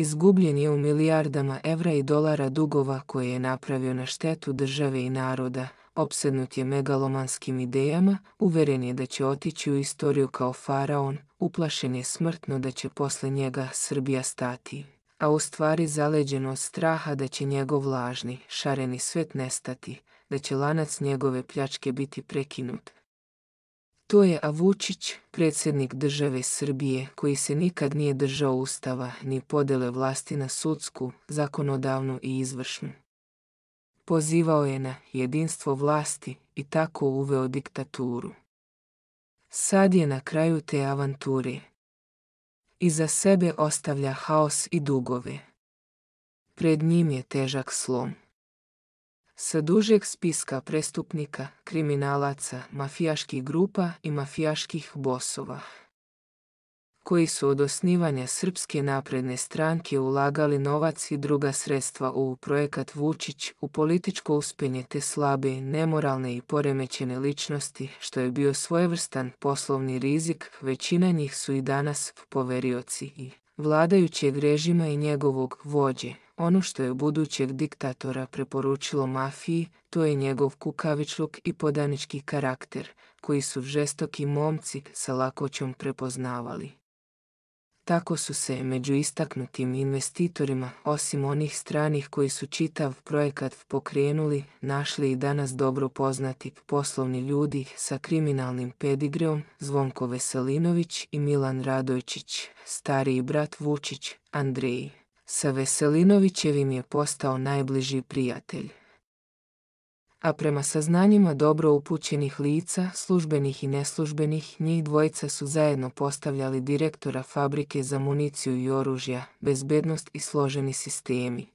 izgubljen je u milijardama evra i dolara dugova koje je napravio na štetu države i naroda, opsednut je megalomanskim idejama, uveren je da će otići u istoriju kao faraon, uplašen je smrtno da će posle njega Srbija stati, a u stvari zaleđen od straha da će njegov lažni, šareni svet nestati, da će lanac njegove pljačke biti prekinut, to je Avučić, predsjednik države Srbije, koji se nikad nije držao ustava ni podele vlasti na sudsku, zakonodavnu i izvršnu. Pozivao je na jedinstvo vlasti i tako uveo diktaturu. Sad je na kraju te avanture. Iza sebe ostavlja haos i dugove. Pred njim je težak slom sa dužeg spiska prestupnika, kriminalaca, mafijaških grupa i mafijaških bosova koji su od osnivanja Srpske napredne stranke ulagali novac i druga sredstva u projekat Vučić u političko uspjenje te slabe, nemoralne i poremećene ličnosti, što je bio svojevrstan poslovni rizik, većina njih su i danas poverioci i vladajućeg režima i njegovog vođe, ono što je budućeg diktatora preporučilo mafiji, to je njegov kukavičluk i podanički karakter, koji su žestoki momci sa lakoćom prepoznavali. Tako su se među istaknutim investitorima, osim onih stranih koji su čitav projekat pokrenuli, našli i danas dobro poznati poslovni ljudi sa kriminalnim pedigreom Zvonko Veselinović i Milan Radojčić, stariji brat Vučić, Andreji sa Veselinovićevim je postao najbliži prijatelj. A prema saznanjima dobro upućenih lica, službenih i neslužbenih, njih dvojica su zajedno postavljali direktora fabrike za municiju i oružja, bezbednost i složeni sistemi.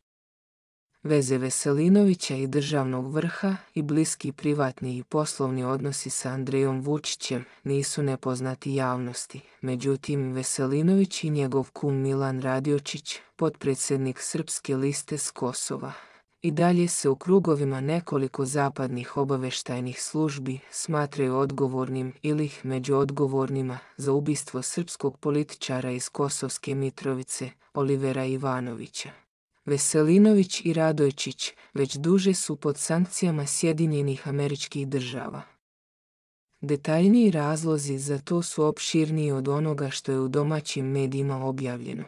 Veze Veselinovića i državnog vrha i bliski privatni i poslovni odnosi sa Andrejom Vučićem nisu nepoznati javnosti. Međutim, Veselinović i njegov kum Milan Radiočić, potpredsjednik Srpske liste s Kosova, i dalje se u krugovima nekoliko zapadnih obaveštajnih službi smatraju odgovornim ili među odgovornima za ubistvo srpskog političara iz Kosovske Mitrovice, Olivera Ivanovića. Veselinović i Radojčić već duže su pod sankcijama Sjedinjenih američkih država. Detaljniji razlozi za to su opširniji od onoga što je u domaćim medijima objavljeno.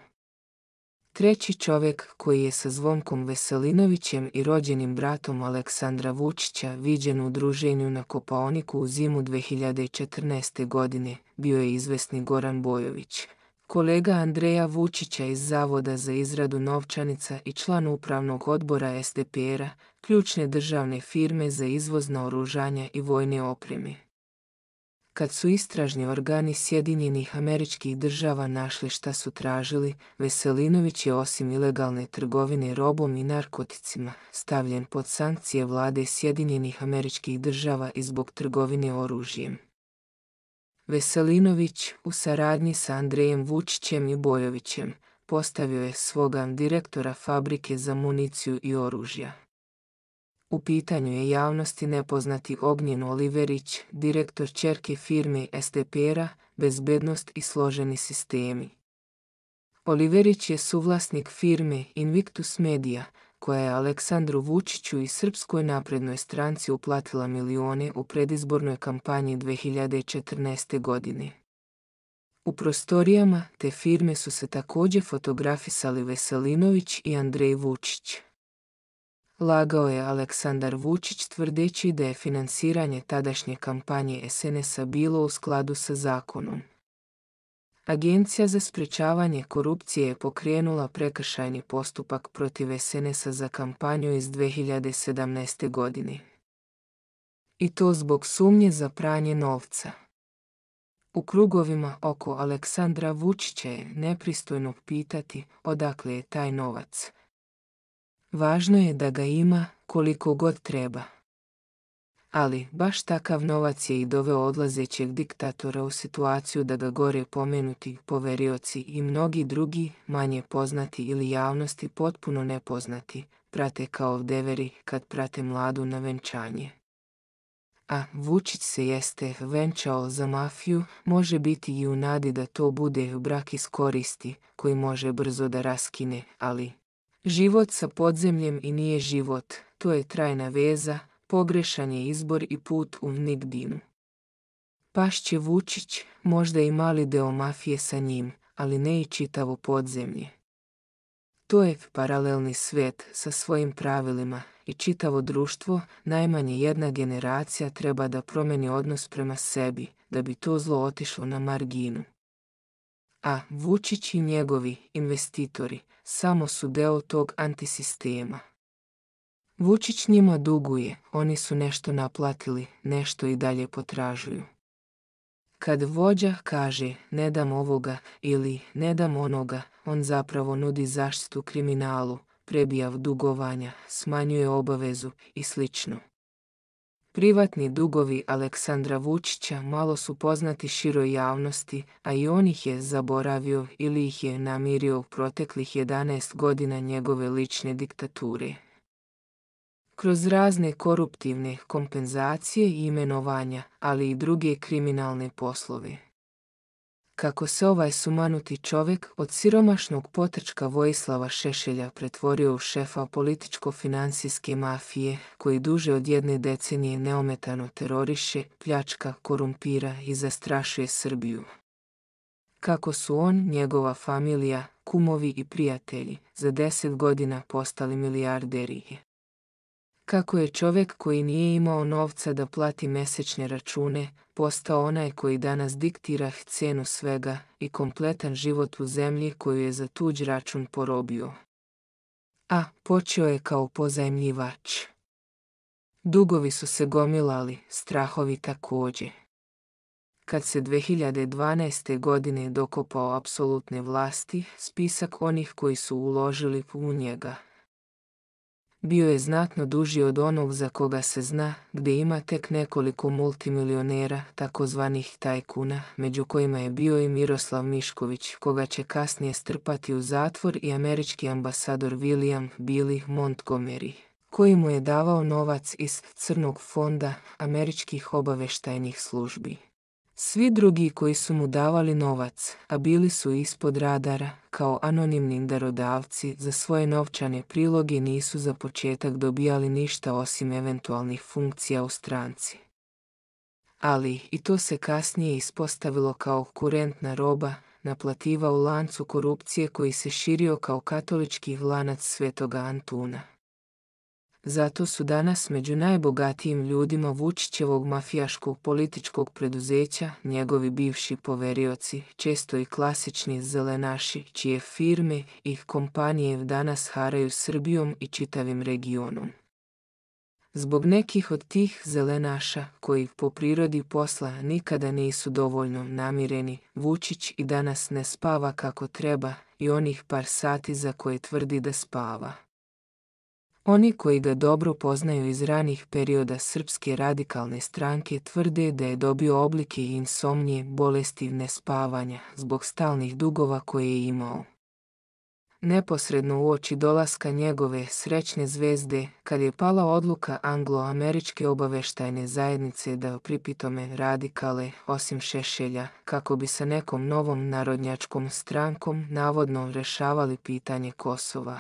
Treći čovjek koji je sa Zvonkom Veselinovićem i rođenim bratom Aleksandra Vučića viđen u druženju na Kopaoniku u zimu 2014. godine bio je izvesni Goran Bojović, kolega Andreja Vučića iz Zavoda za izradu novčanica i član upravnog odbora STPR-a, ključne državne firme za izvoz oružanja i vojne opreme. Kad su istražni organi Sjedinjenih američkih država našli šta su tražili, Veselinović je osim ilegalne trgovine robom i narkoticima stavljen pod sankcije vlade Sjedinjenih američkih država i zbog trgovine oružjem. Veselinović u saradnji sa Andrejem Vučićem i Bojovićem postavio je svoga direktora fabrike za municiju i oružja. U pitanju je javnosti nepoznati Ognjen Oliverić, direktor čerke firme Estepera, a bezbednost i složeni sistemi. Oliverić je suvlasnik firme Invictus Media, koja je Aleksandru Vučiću i Srpskoj naprednoj stranci uplatila milione u predizbornoj kampanji 2014. godine. U prostorijama te firme su se također fotografisali Veselinović i Andrej Vučić. Lagao je Aleksandar Vučić tvrdeći da je financiranje tadašnje kampanje SNS-a bilo u skladu sa zakonom. Agencija za sprječavanje korupcije je pokrenula prekršajni postupak protiv sns za kampanju iz 2017. godine. I to zbog sumnje za pranje novca. U krugovima oko Aleksandra Vučića je nepristojno pitati odakle je taj novac. Važno je da ga ima koliko god treba ali baš takav novac je i doveo odlazećeg diktatora u situaciju da ga gore pomenuti poverioci i mnogi drugi, manje poznati ili javnosti potpuno nepoznati, prate kao deveri kad prate mladu na venčanje. A Vučić se jeste venčao za mafiju, može biti i u nadi da to bude brak iz koristi, koji može brzo da raskine, ali... Život sa podzemljem i nije život, to je trajna veza, pogrešan je izbor i put u nigdinu. Pašće Vučić, možda i mali deo mafije sa njim, ali ne i čitavo podzemlje. To je paralelni svet sa svojim pravilima i čitavo društvo, najmanje jedna generacija treba da promeni odnos prema sebi, da bi to zlo otišlo na marginu. A Vučić i njegovi investitori samo su deo tog antisistema. Vučić njima duguje, oni su nešto naplatili, nešto i dalje potražuju. Kad vođa kaže ne dam ovoga ili ne dam onoga, on zapravo nudi zaštitu kriminalu, prebijav dugovanja, smanjuje obavezu i slično. Privatni dugovi Aleksandra Vučića malo su poznati široj javnosti, a i on ih je zaboravio ili ih je namirio proteklih 11 godina njegove lične diktature kroz razne koruptivne kompenzacije i imenovanja, ali i druge kriminalne poslove. Kako se ovaj sumanuti čovjek od siromašnog potrčka Vojislava Šešelja pretvorio u šefa političko-financijske mafije, koji duže od jedne decenije neometano teroriše, pljačka, korumpira i zastrašuje Srbiju kako su on, njegova familija, kumovi i prijatelji za deset godina postali milijarderije. Kako je čovjek koji nije imao novca da plati mesečne račune, postao onaj koji danas diktira cijenu svega i kompletan život u zemlji koju je za tuđ račun porobio. A počeo je kao pozajmljivač. Dugovi su se gomilali, strahovi također. Kad se 2012. godine dokopao apsolutne vlasti, spisak onih koji su uložili u njega bio je znatno duži od onog za koga se zna, gdje ima tek nekoliko multimilionera, takozvanih tajkuna, među kojima je bio i Miroslav Mišković, koga će kasnije strpati u zatvor i američki ambasador William Billy Montgomery, koji mu je davao novac iz Crnog fonda američkih obaveštajnih službi. Svi drugi koji su mu davali novac, a bili su ispod radara, kao anonimni darodavci, za svoje novčane priloge nisu za početak dobijali ništa osim eventualnih funkcija u stranci. Ali i to se kasnije ispostavilo kao kurentna roba, naplativa u lancu korupcije koji se širio kao katolički vlanac svetoga Antuna. Zato su danas među najbogatijim ljudima Vučićevog mafijaškog političkog preduzeća njegovi bivši poverioci, često i klasični zelenaši, čije firme i kompanije danas haraju Srbijom i čitavim regionom. Zbog nekih od tih zelenaša, koji po prirodi posla nikada nisu dovoljno namireni, Vučić i danas ne spava kako treba i onih par sati za koje tvrdi da spava. Oni koji ga dobro poznaju iz ranih perioda srpske radikalne stranke tvrde da je dobio oblike insomnije, bolestivne spavanja zbog stalnih dugova koje je imao. Neposredno uoči dolaska njegove srećne zvezde, kad je pala odluka angloameričke obaveštajne zajednice da pripitome radikale, osim šešelja, kako bi sa nekom novom narodnjačkom strankom navodno rešavali pitanje Kosova,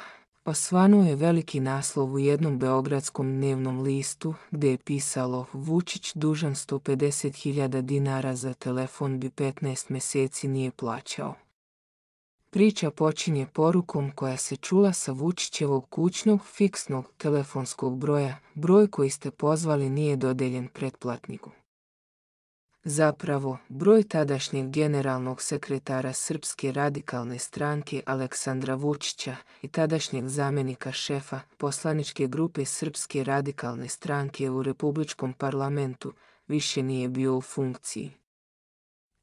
osvanuo pa je veliki naslov u jednom beogradskom dnevnom listu gdje je pisalo Vučić dužan 150.000 dinara za telefon bi 15 mjeseci nije plaćao. Priča počinje porukom koja se čula sa Vučićevog kućnog fiksnog telefonskog broja. Broj koji ste pozvali nije dodeljen pretplatniku. Zapravo, broj tadašnjeg generalnog sekretara Srpske radikalne stranke Aleksandra Vučića i tadašnjeg zamjenika šefa poslaničke grupe Srpske radikalne stranke u Republičkom parlamentu više nije bio u funkciji.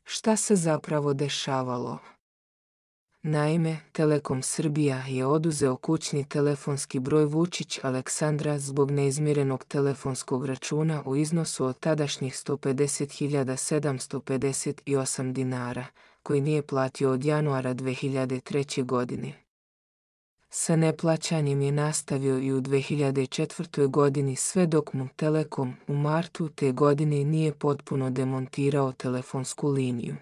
Šta se zapravo dešavalo? Naime, Telekom Srbija je oduzeo kućni telefonski broj Vučić Aleksandra zbog neizmirenog telefonskog računa u iznosu od tadašnjih 150.758 dinara, koji nije platio od januara 2003. godine. Sa neplaćanjem je nastavio i u 2004. godini sve dok mu Telekom u martu te godine nije potpuno demontirao telefonsku liniju.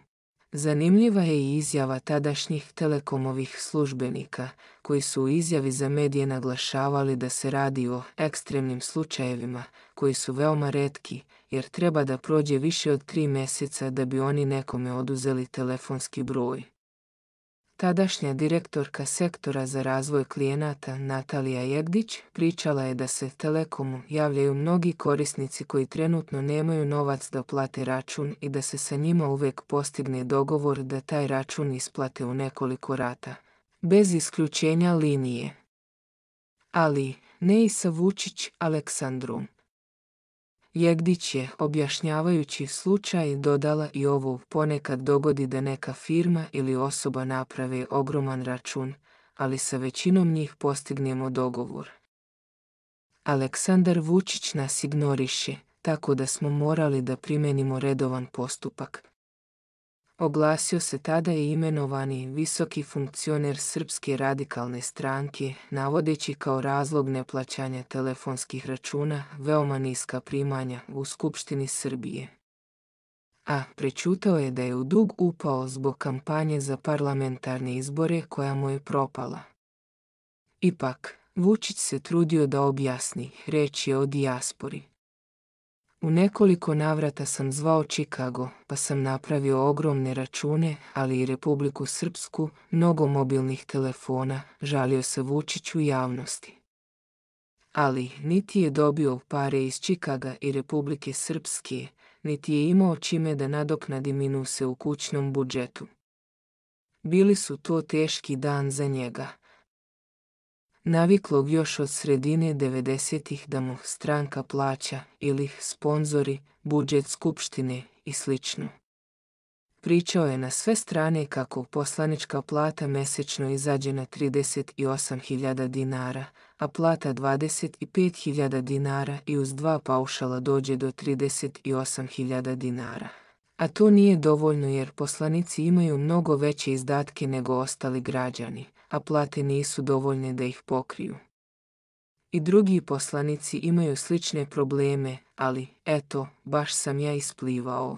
Zanimljiva je i izjava tadašnjih telekomovih službenika, koji su u izjavi za medije naglašavali da se radi o ekstremnim slučajevima, koji su veoma redki, jer treba da prođe više od tri mjeseca da bi oni nekome oduzeli telefonski broj. Tadašnja direktorka sektora za razvoj klijenata Natalija Jegdić pričala je da se Telekomu javljaju mnogi korisnici koji trenutno nemaju novac da plate račun i da se sa njima uvijek postigne dogovor da taj račun isplate u nekoliko rata, bez isključenja linije. Ali, ne i sa Vučić Aleksandrum. Jegdić je, objašnjavajući slučaj, dodala i ovu ponekad dogodi da neka firma ili osoba naprave ogroman račun, ali sa većinom njih postignemo dogovor. Aleksandar Vučić nas ignoriše, tako da smo morali da primenimo redovan postupak, Oglasio se tada i imenovani visoki funkcioner Srpske radikalne stranke, navodeći kao razlog neplaćanja telefonskih računa veoma niska primanja u Skupštini Srbije. A prečutao je da je u dug upao zbog kampanje za parlamentarne izbore koja mu je propala. Ipak, Vučić se trudio da objasni, reč je o dijaspori. U nekoliko navrata sam zvao Čikago, pa sam napravio ogromne račune, ali i Republiku Srpsku, mnogo mobilnih telefona, žalio se Vučiću javnosti. Ali niti je dobio pare iz Čikaga i Republike Srpske, niti je imao čime da nadoknadi minuse u kućnom budžetu. Bili su to teški dan za njega naviklog još od sredine 90-ih da mu stranka plaća ili sponzori, budžet skupštine i sl. Pričao je na sve strane kako poslanička plata mesečno izađe na 38.000 dinara, a plata 25.000 dinara i uz dva paušala dođe do 38.000 dinara. A to nije dovoljno jer poslanici imaju mnogo veće izdatke nego ostali građani, a plate nisu dovoljne da ih pokriju. I drugi poslanici imaju slične probleme, ali, eto, baš sam ja isplivao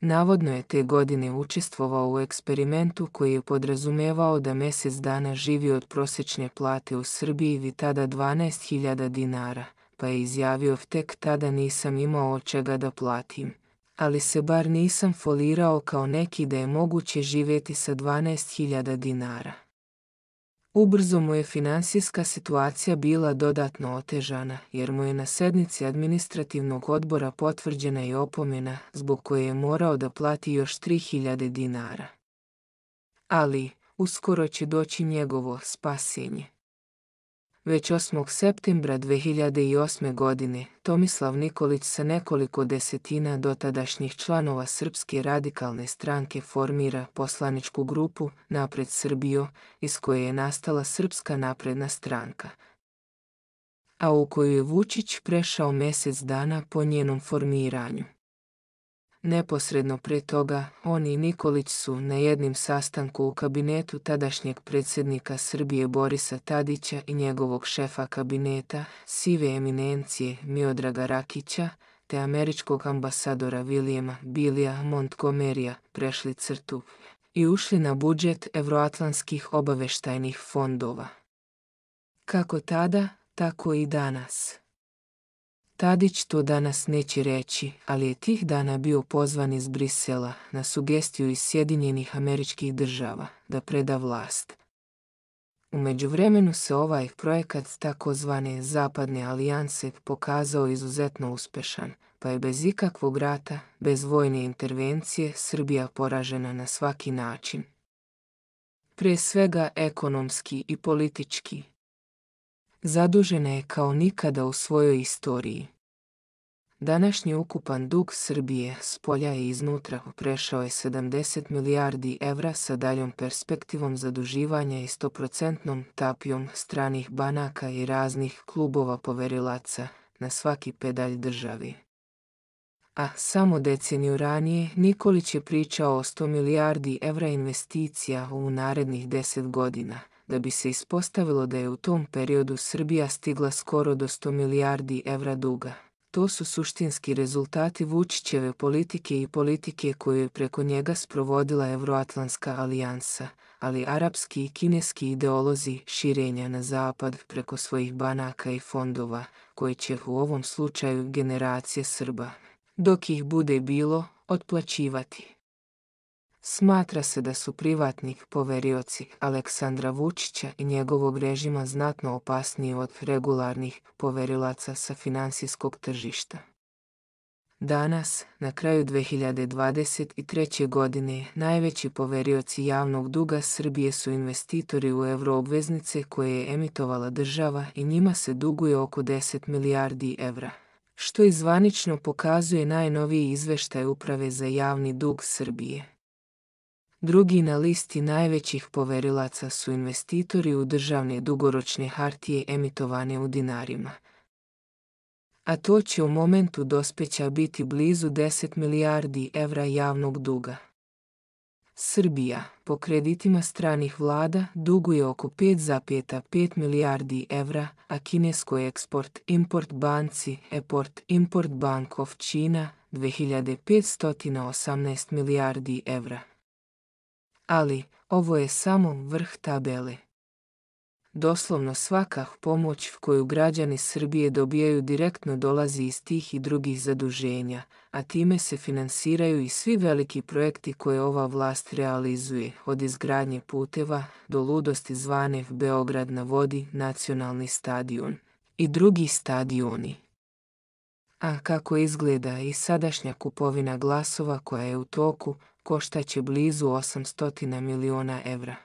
Navodno je te godine učestvovao u eksperimentu koji je podrazumevao da mjesec dana živi od prosječne plate u Srbiji vi tada 12.000 dinara, pa je izjavio tek tada nisam imao od čega da platim. Ali se bar nisam folirao kao neki da je moguće živjeti sa 12.000 dinara. Ubrzo mu je financijska situacija bila dodatno otežana, jer mu je na sednici administrativnog odbora potvrđena i opomena, zbog koje je morao da plati još 3000 dinara. Ali, uskoro će doći njegovo spasenje. Već 8. septembra 2008. godine Tomislav Nikolić sa nekoliko desetina dotadašnjih članova Srpske radikalne stranke formira poslaničku grupu Napred Srbijo iz koje je nastala Srpska napredna stranka, a u koju je Vučić prešao mjesec dana po njenom formiranju. Neposredno prije toga, on i Nikolić su na jednim sastanku u kabinetu tadašnjeg predsjednika Srbije Borisa Tadića i njegovog šefa kabineta, sive eminencije Miodraga Rakića, te američkog ambasadora Vilijema Bilija Montgomerya prešli crtu i ušli na budžet euroatlantskih obaveštajnih fondova. Kako tada, tako i danas. Tadić to danas neće reći, ali je tih dana bio pozvan iz Brisela na sugestiju iz Sjedinjenih američkih država da preda vlast. U međuvremenu se ovaj projekat takozvane Zapadne alijanse pokazao izuzetno uspešan, pa je bez ikakvog rata, bez vojne intervencije Srbija poražena na svaki način. Pre svega ekonomski i politički, zadužena je kao nikada u svojoj istoriji. Današnji ukupan dug Srbije s polja i iznutra prešao je 70 milijardi evra sa daljom perspektivom zaduživanja i stoprocentnom tapijom stranih banaka i raznih klubova poverilaca na svaki pedalj državi. A samo deceniju ranije Nikolić je pričao o 100 milijardi evra investicija u narednih 10 godina – da bi se ispostavilo da je u tom periodu Srbija stigla skoro do 100 milijardi evra duga. To su suštinski rezultati Vučićeve politike i politike koju je preko njega sprovodila Euroatlantska alijansa, ali arapski i kineski ideolozi širenja na zapad preko svojih banaka i fondova, koje će u ovom slučaju generacije Srba, dok ih bude bilo, otplaćivati. Smatra se da su privatni poverioci Aleksandra Vučića i njegovog režima znatno opasniji od regularnih poverilaca sa financijskog tržišta. Danas, na kraju 2023. godine, najveći poverioci javnog duga Srbije su investitori u euroobveznice koje je emitovala država i njima se duguje oko 10 milijardi evra, što izvanično pokazuje najnoviji izveštaj Uprave za javni dug Srbije. Drugi na listi najvećih poverilaca su investitori u državne dugoročne hartije emitovane u dinarima. A to će u momentu dospeća biti blizu 10 milijardi evra javnog duga. Srbija po kreditima stranih vlada duguje oko 5,5 milijardi evra, a kineskoj eksport-import banci Eport-import Bank of China 2518 milijardi evra ali ovo je samo vrh tabele. Doslovno svaka pomoć koju građani Srbije dobijaju direktno dolazi iz tih i drugih zaduženja, a time se finansiraju i svi veliki projekti koje ova vlast realizuje, od izgradnje puteva do ludosti zvane Beograd na vodi nacionalni stadion i drugi stadioni. A kako izgleda i sadašnja kupovina glasova koja je u toku, koštaće blizu 800 miliona evra.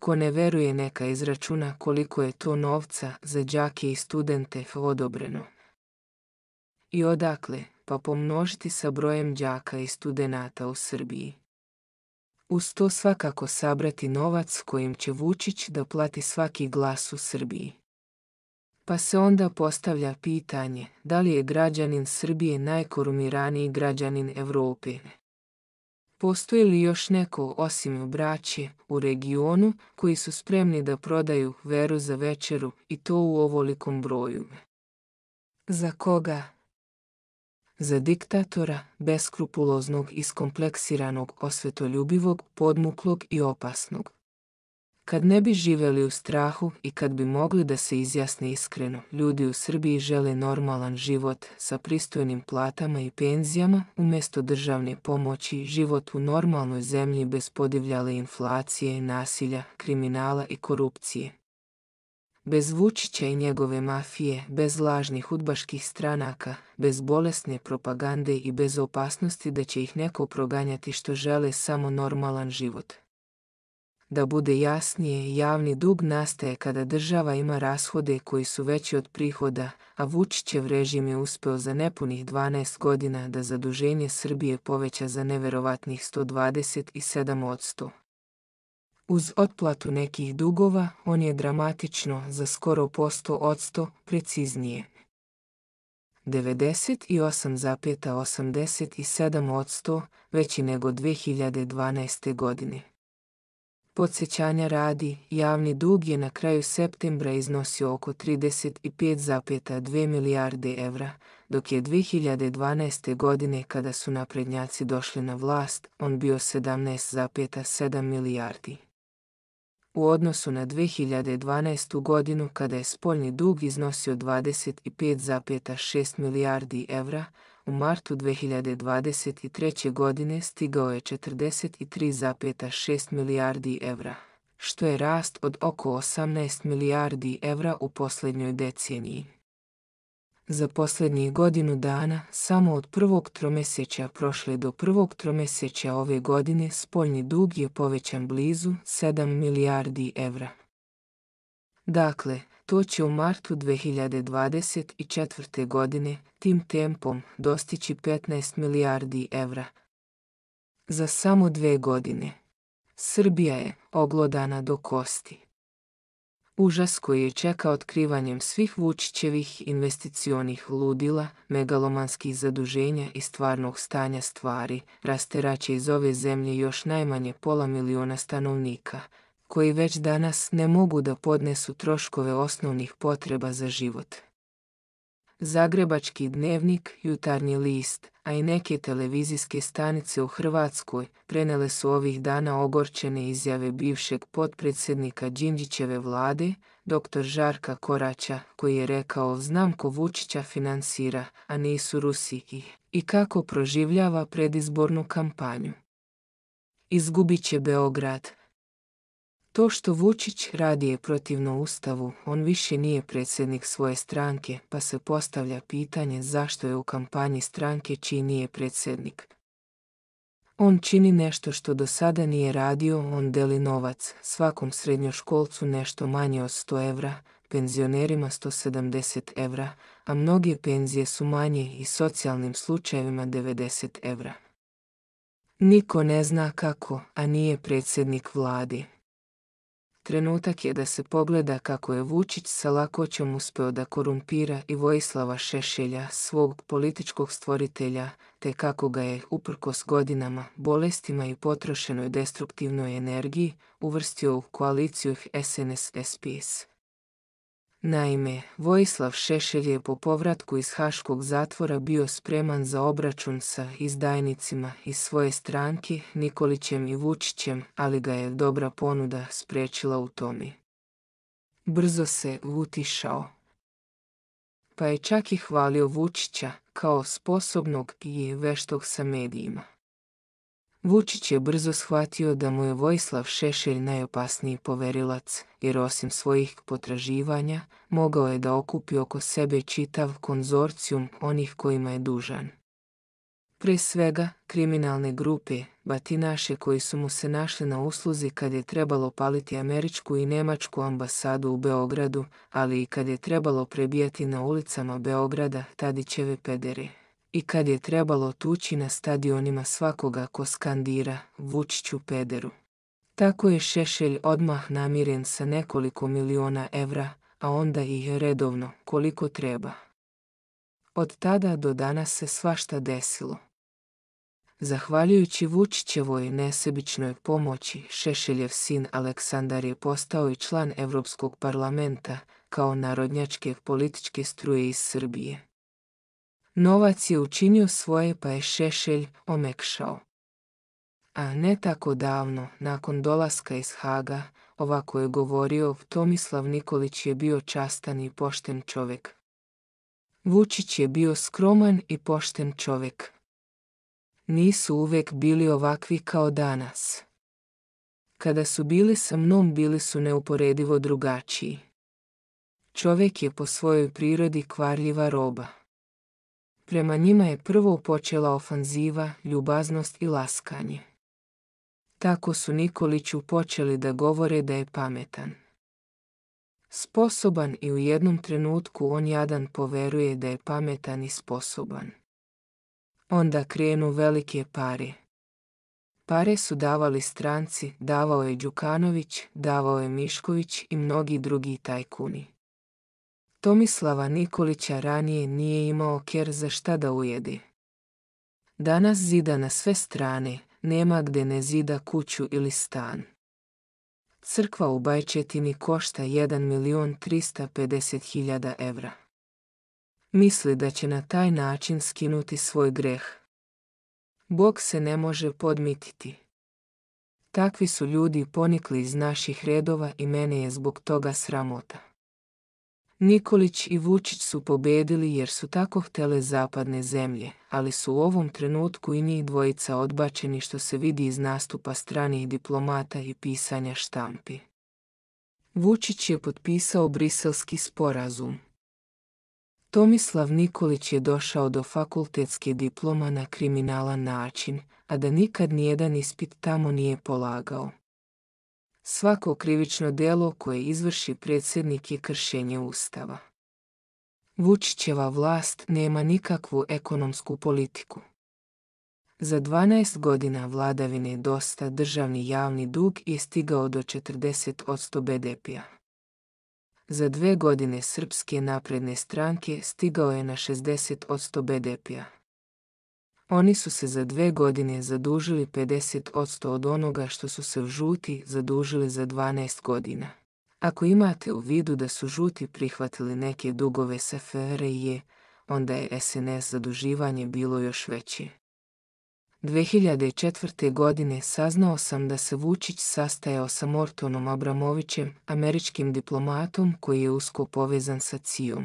Ko ne veruje neka izračuna koliko je to novca za đake i studente odobreno. I odakle, pa pomnožiti sa brojem đaka i studenata u Srbiji. Uz to svakako sabrati novac kojim će Vučić da plati svaki glas u Srbiji. Pa se onda postavlja pitanje da li je građanin Srbije najkorumiraniji građanin Europe Postoji li još neko osim braće u regionu koji su spremni da prodaju veru za večeru i to u ovolikom broju? Za koga? Za diktatora, beskrupuloznog, iskompleksiranog, osvetoljubivog, podmuklog i opasnog. Kad ne bi živjeli u strahu i kad bi mogli da se izjasne iskreno, ljudi u Srbiji žele normalan život sa pristojnim platama i penzijama, umjesto državne pomoći, život u normalnoj zemlji bez podivljale inflacije, nasilja, kriminala i korupcije. Bez Vučića i njegove mafije, bez lažnih udbaških stranaka, bez bolesne propagande i bez opasnosti da će ih neko proganjati što žele samo normalan život. Da bude jasnije, javni dug nastaje kada država ima rashode koji su veći od prihoda, a Vučićev režim je uspeo za nepunih 12 godina da zaduženje Srbije poveća za neverovatnih 127%. Uz otplatu nekih dugova, on je dramatično za skoro posto odsto preciznije. 98,87 odsto veći nego 2012. godine. Podsjećanja radi, javni dug je na kraju septembra iznosio oko 35,2 milijarde evra, dok je 2012. godine kada su naprednjaci došli na vlast, on bio 17,7 milijardi. U odnosu na 2012. godinu kada je spoljni dug iznosio 25,6 milijardi evra, u martu 2023. godine stigao je 43,6 milijardi evra, što je rast od oko 18 milijardi evra u posljednjoj deceniji. Za posljednjih godinu dana, samo od prvog tromesjeća prošle do prvog tromeseća ove godine, spoljni dug je povećan blizu 7 milijardi evra. Dakle, to će u martu 2024. godine tim tempom dostići 15 milijardi evra. Za samo dve godine. Srbija je oglodana do kosti. Užas koji je čeka otkrivanjem svih Vučićevih investicionih ludila, megalomanskih zaduženja i stvarnog stanja stvari, rasteraće iz ove zemlje još najmanje pola miliona stanovnika – koji već danas ne mogu da podnesu troškove osnovnih potreba za život. Zagrebački dnevnik, jutarnji list, a i neke televizijske stanice u Hrvatskoj prenele su ovih dana ogorčene izjave bivšeg potpredsjednika Đinđićeve vlade, dr. Žarka Koraća, koji je rekao znam ko Vučića finansira, a nisu Rusiki, i kako proživljava predizbornu kampanju. Izgubit će Beograd, to što Vučić radi je protivno Ustavu, on više nije predsjednik svoje stranke, pa se postavlja pitanje zašto je u kampanji stranke čiji nije predsjednik. On čini nešto što do sada nije radio, on deli novac, svakom srednjoškolcu nešto manje od 100 evra, penzionerima 170 evra, a mnoge penzije su manje i socijalnim slučajevima 90 evra. Niko ne zna kako, a nije predsjednik vladi. Trenutak je da se pogleda kako je Vučić sa lakoćom uspeo da korumpira i Vojislava Šešelja, svog političkog stvoritelja, te kako ga je, uprkos godinama, bolestima i potrošenoj destruktivnoj energiji, uvrstio u koaliciju SNS-SPS. Naime, Vojislav Šešelj je po povratku iz Haškog zatvora bio spreman za obračun sa izdajnicima iz svoje stranki Nikolićem i Vučićem, ali ga je dobra ponuda sprečila u tomi. Brzo se vutišao. Pa je čak i hvalio Vučića kao sposobnog i veštog sa medijima. Vučić je brzo shvatio da mu je Vojislav Šešelj najopasniji poverilac, jer osim svojih potraživanja mogao je da okupi oko sebe čitav konzorcijum onih kojima je dužan. Pre svega, kriminalne grupe, batinaše koji su mu se našli na usluzi kad je trebalo paliti američku i nemačku ambasadu u Beogradu, ali i kad je trebalo prebijati na ulicama Beograda Tadićeve pedere. I kad je trebalo tući na stadionima svakoga ko skandira Vučiću pederu. Tako je Šešelj odmah namiren sa nekoliko miliona evra, a onda i redovno koliko treba. Od tada do danas se svašta desilo. Zahvaljujući Vučićevoj nesebičnoj pomoći, Šešeljev sin Aleksandar je postao i član Europskog parlamenta kao narodnjačke političke struje iz Srbije. Novac je učinio svoje pa je šešelj omekšao. A ne tako davno, nakon dolaska iz Haga, ovako je govorio, Tomislav Nikolić je bio častan i pošten čovjek. Vučić je bio skroman i pošten čovjek. Nisu uvek bili ovakvi kao danas. Kada su bili sa mnom, bili su neuporedivo drugačiji. Čovjek je po svojoj prirodi kvarljiva roba. Prema njima je prvo počela ofanziva, ljubaznost i laskanje. Tako su Nikoliću počeli da govore da je pametan. Sposoban i u jednom trenutku on jadan poveruje da je pametan i sposoban. Onda krenu velike pare. Pare su davali stranci, davao je Đukanović, davao je Mišković i mnogi drugi tajkuni. Tomislava Nikolića ranije nije imao ker za šta da ujedi. Danas zida na sve strane, nema gde ne zida kuću ili stan. Crkva u Bajčetini košta 1 milion 350 hiljada evra. Misli da će na taj način skinuti svoj greh. Bog se ne može podmititi. Takvi su ljudi ponikli iz naših redova i mene je zbog toga sramota. Nikolić i Vučić su pobedili jer su tako htele zapadne zemlje, ali su u ovom trenutku i njih dvojica odbačeni što se vidi iz nastupa stranih diplomata i pisanja štampi. Vučić je potpisao briselski sporazum. Tomislav Nikolić je došao do fakultetske diploma na kriminalan način, a da nikad nijedan ispit tamo nije polagao. Svako krivično delo koje izvrši predsjednik je kršenje Ustava. Vučićeva vlast nema nikakvu ekonomsku politiku. Za 12 godina vladavine dosta državni javni dug je stigao do 40% BDP-a. Za dve godine Srpske napredne stranke stigao je na 60% BDP-a. Oni su se za dve godine zadužili 50% od onoga što su se žuti zadužili za 12 godina. Ako imate u vidu da su žuti prihvatili neke dugove sa FRI, onda je SNS zaduživanje bilo još veće. 2004. godine saznao sam da se Vučić sastajao sa Mortonom Abramovićem, američkim diplomatom koji je usko povezan sa Cijom.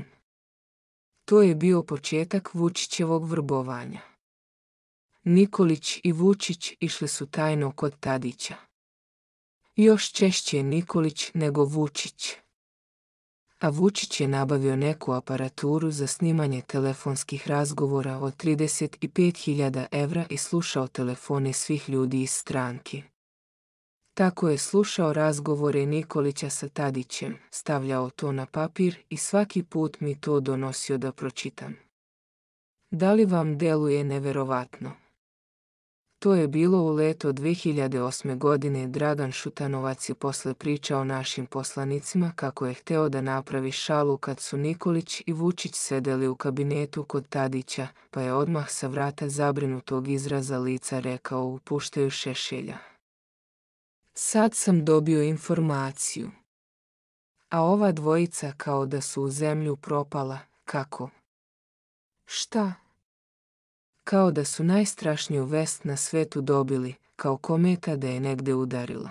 To je bio početak Vučićevog vrbovanja. Nikolić i Vučić išli su tajno kod Tadića. Još češće je Nikolić nego Vučić. A Vučić je nabavio neku aparaturu za snimanje telefonskih razgovora od 35.000 evra i slušao telefone svih ljudi iz stranki. Tako je slušao razgovore Nikolića sa Tadićem, stavljao to na papir i svaki put mi to donosio da pročitam. Da li vam deluje neverovatno? To je bilo u leto 2008. godine Dragan Šutanovac je posle pričao našim poslanicima kako je hteo da napravi šalu kad su Nikolić i Vučić sedeli u kabinetu kod Tadića, pa je odmah sa vrata zabrinutog izraza lica rekao upuštaju šešelja. Sad sam dobio informaciju. A ova dvojica kao da su u zemlju propala, kako? Šta, kao da su najstrašniju vest na svetu dobili, kao kometa da je negde udarila.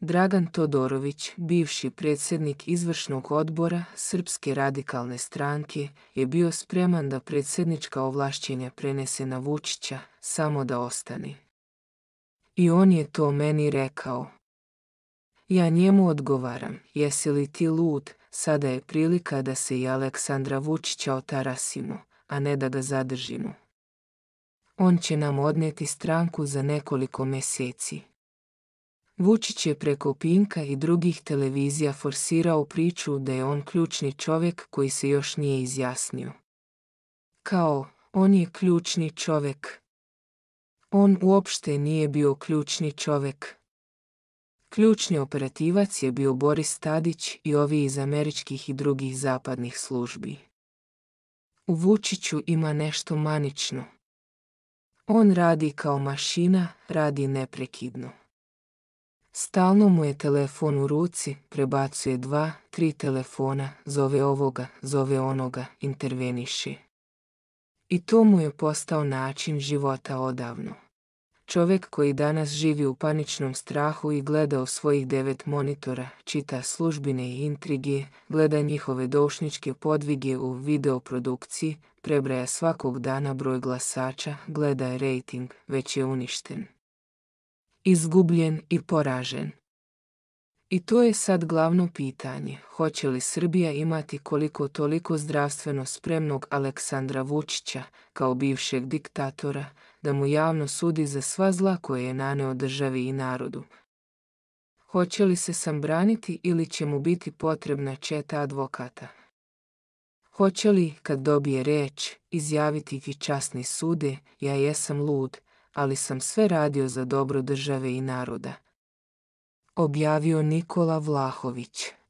Dragan Todorović, bivši predsjednik izvršnog odbora Srpske radikalne stranke, je bio spreman da predsjednička ovlašćenja prenese na Vučića, samo da ostani. I on je to meni rekao. Ja njemu odgovaram, jesi li ti lud, sada je prilika da se i Aleksandra Vučića otarasimo, a ne da ga zadržimo. On će nam odneti stranku za nekoliko mjeseci. Vučić je preko Pinka i drugih televizija forsirao priču da je on ključni čovjek koji se još nije izjasnio. Kao, on je ključni čovjek. On uopšte nije bio ključni čovjek. Ključni operativac je bio Boris Stadić i ovi iz američkih i drugih zapadnih službi. U Vučiću ima nešto manično. On radi kao mašina, radi neprekidno. Stalno mu je telefon u ruci, prebacuje dva, tri telefona, zove ovoga, zove onoga, interveniši. I to mu je postao način života odavno. Čovjek koji danas živi u paničnom strahu i gleda u svojih devet monitora, čita službine i intrigi, gleda njihove došničke podvige u videoprodukciji, prebraja svakog dana broj glasača, gleda rejting, već je uništen. Izgubljen i poražen. I to je sad glavno pitanje, hoće li Srbija imati koliko toliko zdravstveno spremnog Aleksandra Vučića kao bivšeg diktatora, da mu javno sudi za sva zla koje je naneo državi i narodu. Hoće li se sam braniti ili će mu biti potrebna četa advokata? Hoće li, kad dobije reč, izjaviti i časni sude, ja jesam lud, ali sam sve radio za dobro države i naroda. Objavio Nikola Vlahović